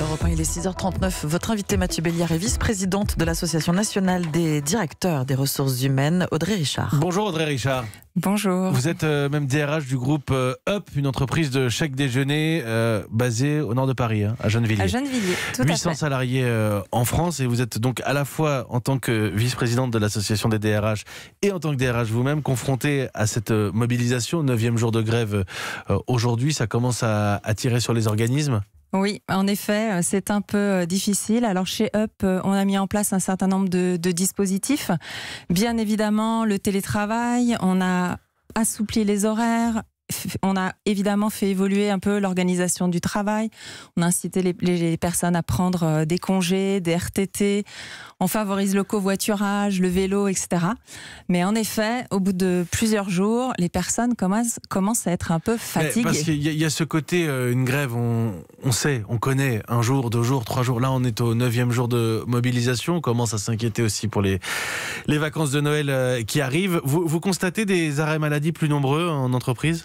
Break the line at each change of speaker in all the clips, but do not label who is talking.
Europe 1, il est 6h39. Votre invité Mathieu Béliard est vice-présidente de l'Association nationale des directeurs des ressources humaines, Audrey Richard.
Bonjour Audrey Richard. Bonjour. Vous êtes euh, même DRH du groupe euh, Up, une entreprise de chèque déjeuner euh, basée au nord de Paris, hein, à Gennevilliers. À
Gennevilliers, tout 800
salariés en France et vous êtes donc à la fois en tant que vice-présidente de l'association des DRH et en tant que DRH vous-même confronté à cette mobilisation, 9 jour de grève aujourd'hui, ça commence à tirer sur les organismes
oui, en effet, euh, c'est un peu euh, difficile. Alors chez Up, euh, on a mis en place un certain nombre de, de dispositifs. Bien évidemment, le télétravail, on a assoupli les horaires, on a évidemment fait évoluer un peu l'organisation du travail. On a incité les, personnes à prendre euh, des congés, des RTT. On favorise le covoiturage, le vélo, etc. Mais en effet, au bout de plusieurs jours, les personnes commencent, à être un peu fatiguées. parce qu'il
y, a ce côté, euh, une grève, on, sait, on connaît un jour, deux jours, trois jours. Là, on est au neuvième jour de mobilisation. On commence à s'inquiéter aussi pour les, les vacances de Noël euh, qui arrivent. Vous, vous constatez des arrêts maladie plus nombreux en entreprise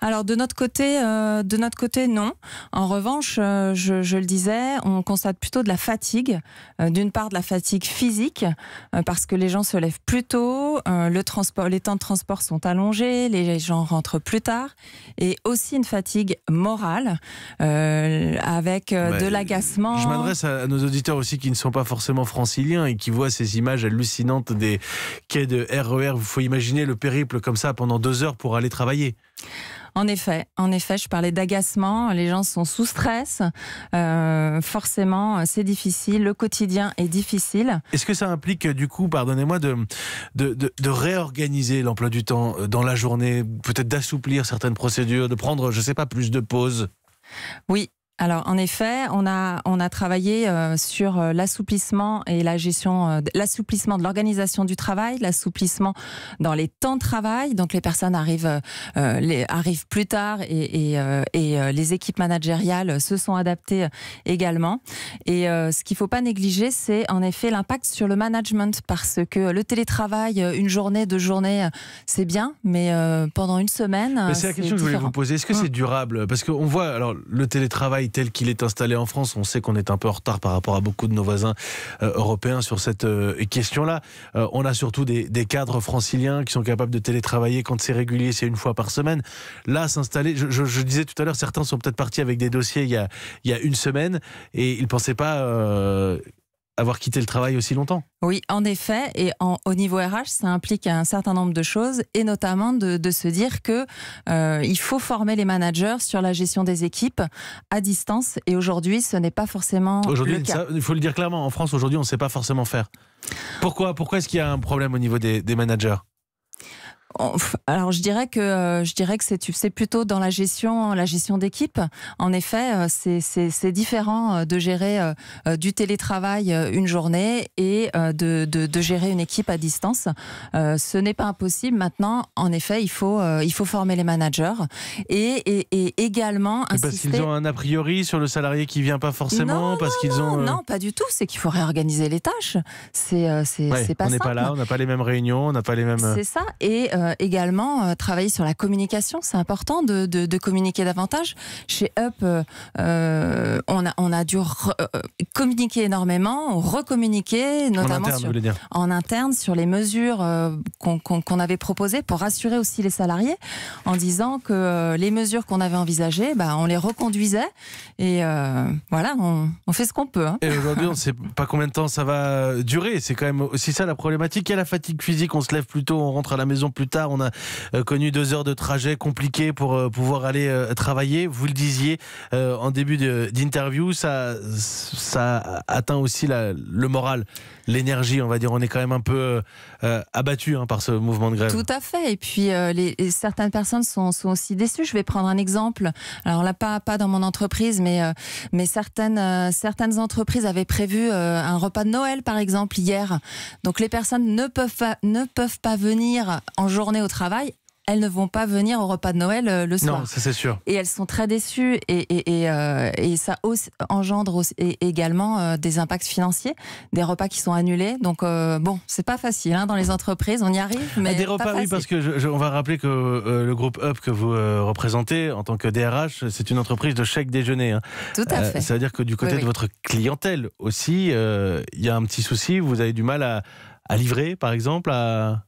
Alors de notre côté, euh, de notre côté, non. En revanche, euh, je, le disais, on constate plutôt de la fatigue. Euh, d'une part, de la fatigue physique, parce que les gens se lèvent plus tôt, les temps de transport sont allongés, les gens rentrent plus tard, et aussi une fatigue morale, avec de l'agacement. Je m'adresse
à nos auditeurs aussi qui ne sont pas forcément franciliens et qui voient ces images hallucinantes des quais de RER. E Vous faut imaginer le périple comme ça pendant deux heures pour aller travailler.
En effet, en effet, je parlais d'agacement. Les gens sont sous stress. Euh, forcément, euh, c'est difficile. Le quotidien est difficile.
Est-ce que ça implique, euh, du coup, pardonnez-moi, de, de, réorganiser l'emploi du temps dans la journée, peut-être d'assouplir certaines procédures, de prendre, je ne sais pas, plus de pauses
oui, alors en effet, on a on a travaillé euh, sur euh, l'assouplissement et la gestion, euh, l'assouplissement de l'organisation du travail, l'assouplissement dans les temps de travail. Donc les personnes arrivent les, arrivent plus tard et, et, les équipes managériales se sont adaptées également. Et ce qu'il faut pas négliger, c'est en effet l'impact sur le management parce que le télétravail, une journée, deux journées, c'est bien, mais pendant une semaine, c'est la question que je voulais vous
poser. Est-ce que c'est hein durable Parce qu'on voit alors le télétravail tel qu'il est installé en France. On sait qu'on est un peu en retard par rapport à beaucoup de nos voisins euh, européens sur cette euh, question-là. Euh, on a surtout des, cadres franciliens qui sont capables de télétravailler quand c'est régulier, c'est une fois par semaine. Là, s'installer, je, disais tout à l'heure, certains sont peut-être partis avec des dossiers il y a, il y une semaine et ils ne pensaient pas avoir quitté le travail aussi longtemps.
Oui, en effet, et en, au niveau RH, ça implique un certain nombre de choses, et notamment de, se dire que euh, il faut former les managers sur la gestion des équipes à distance. Et aujourd'hui, ce n'est pas forcément. Aujourd'hui,
il faut le dire clairement. En France, aujourd'hui, on ne sait pas forcément faire. Pourquoi Pourquoi est-ce qu'il y a un problème au niveau des managers
alors je dirais que euh, je dirais que c'est plutôt dans la gestion la gestion d'équipe. En effet, euh, c'est différent euh, de gérer du télétravail une journée et de, de, gérer une équipe à distance. Ce n'est pas impossible. Maintenant, en effet, il faut il faut former les managers et, et, également Parce qu'ils ont
un a priori sur le salarié qui vient pas forcément non, parce qu'ils ont. Non,
pas du tout. C'est qu'il faut réorganiser les tâches. C'est c'est pas On n'est pas là. On
n'a pas les mêmes réunions. On n'a pas les mêmes. C'est ça.
Et euh, également euh, travailler sur la communication. C'est important de, communiquer davantage. Chez Up, euh, on, a, on a dû communiquer énormément, recommuniquer, notamment en interne, sur, les mesures qu'on avait proposées pour rassurer aussi les salariés en disant que les mesures qu'on avait envisagées, bah, on les reconduisait et voilà, on, fait ce qu'on peut. Hein. Et aujourd'hui, on ne
sait pas combien de temps ça va durer. C'est quand même aussi ça la problématique. Il y a la fatigue physique, on se lève plus tôt, on rentre à la maison plus tard on a euh, connu deux heures de trajet compliqué pour euh, pouvoir aller euh, travailler. Vous le disiez en début d'interview, ça, ça atteint aussi le moral, l'énergie, on va dire. On est quand même un peu abattu hein, par ce mouvement de grève. Tout
à fait. Et puis, les, certaines personnes sont, aussi déçues. Je vais prendre un exemple. Alors là, pas, pas dans mon entreprise, mais, mais certaines, certaines entreprises avaient prévu un repas de Noël, par exemple, hier. Donc les personnes ne peuvent ne peuvent pas venir en journée au travail, elles ne vont pas venir au repas de Noël euh, le soir. Non, ça c'est sûr. Et elles sont très déçues et, et, euh, ça engendre également euh, des impacts financiers, des repas qui sont annulés. Donc bon, c'est pas facile hein, dans les entreprises, on y arrive. Ah, mais des repas, oui,
parce que on va rappeler que le groupe Up que vous représentez en tant que DRH, c'est une entreprise de chèque déjeuner. Hein. Tout à fait. cest à dire que du côté de votre clientèle aussi, il y a un petit souci, vous avez du mal à à livrer, par exemple à...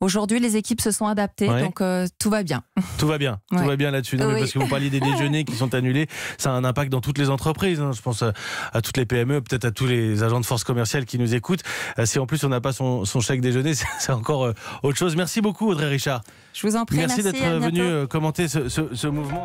Aujourd'hui, les équipes se sont adaptées, donc euh, tout va bien.
Tout va bien, tout va bien là-dessus. Parce que vous parliez des déjeuners qui sont annulés, ça a un impact dans toutes les entreprises. Hein. Je pense à, toutes les PME, peut-être à tous les agents de force commerciale qui nous écoutent. Euh, si en plus on n'a pas son, chèque déjeuner, c'est encore euh, autre chose. Merci beaucoup, Audrey Richard.
Je vous en prie. Merci, d'être venu
commenter ce, ce mouvement.